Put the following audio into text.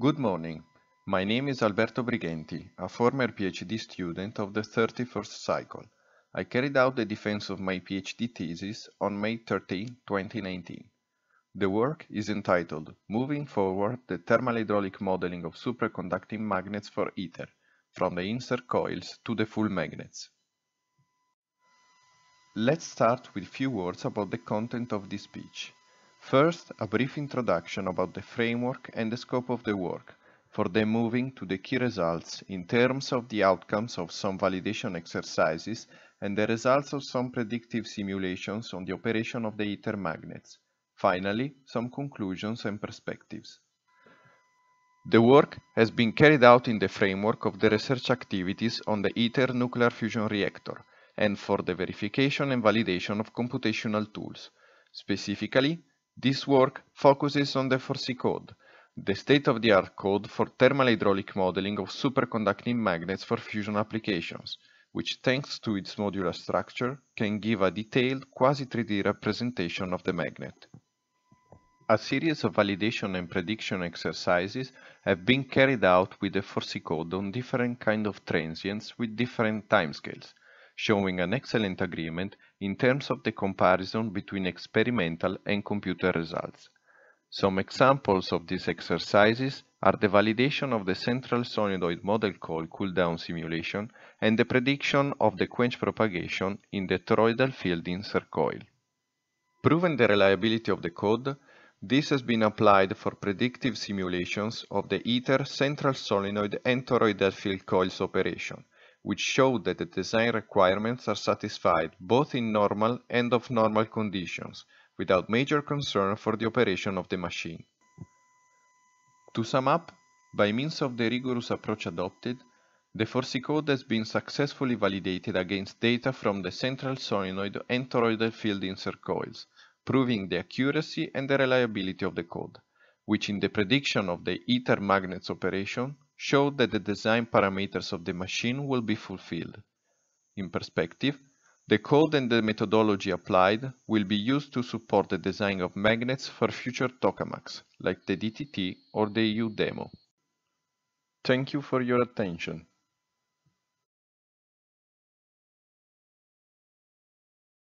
Good morning. My name is Alberto Brigenti, a former PhD student of the 31st cycle. I carried out the defense of my PhD thesis on May 13, 2019. The work is entitled Moving Forward the Thermal Hydraulic Modeling of Superconducting Magnets for Ether, from the insert coils to the full magnets. Let's start with a few words about the content of this speech. First, a brief introduction about the framework and the scope of the work, for then moving to the key results in terms of the outcomes of some validation exercises and the results of some predictive simulations on the operation of the ether magnets. Finally, some conclusions and perspectives. The work has been carried out in the framework of the research activities on the ITER nuclear fusion reactor and for the verification and validation of computational tools. Specifically, this work focuses on the 4C code, the state-of-the-art code for thermal hydraulic modeling of superconducting magnets for fusion applications, which thanks to its modular structure can give a detailed quasi-3D representation of the magnet. A series of validation and prediction exercises have been carried out with the 4C code on different kind of transients with different timescales, showing an excellent agreement in terms of the comparison between experimental and computer results. Some examples of these exercises are the validation of the central solenoid model call cooldown simulation and the prediction of the quench propagation in the toroidal field in coil. Proven the reliability of the code, this has been applied for predictive simulations of the ITER central solenoid and toroidal field coils operation, which showed that the design requirements are satisfied both in normal and off normal conditions, without major concern for the operation of the machine. To sum up, by means of the rigorous approach adopted, the 4 code has been successfully validated against data from the central solenoid and toroidal field insert coils, proving the accuracy and the reliability of the code, which in the prediction of the ether magnets operation show that the design parameters of the machine will be fulfilled. In perspective, the code and the methodology applied will be used to support the design of magnets for future tokamaks, like the DTT or the EU demo. Thank you for your attention.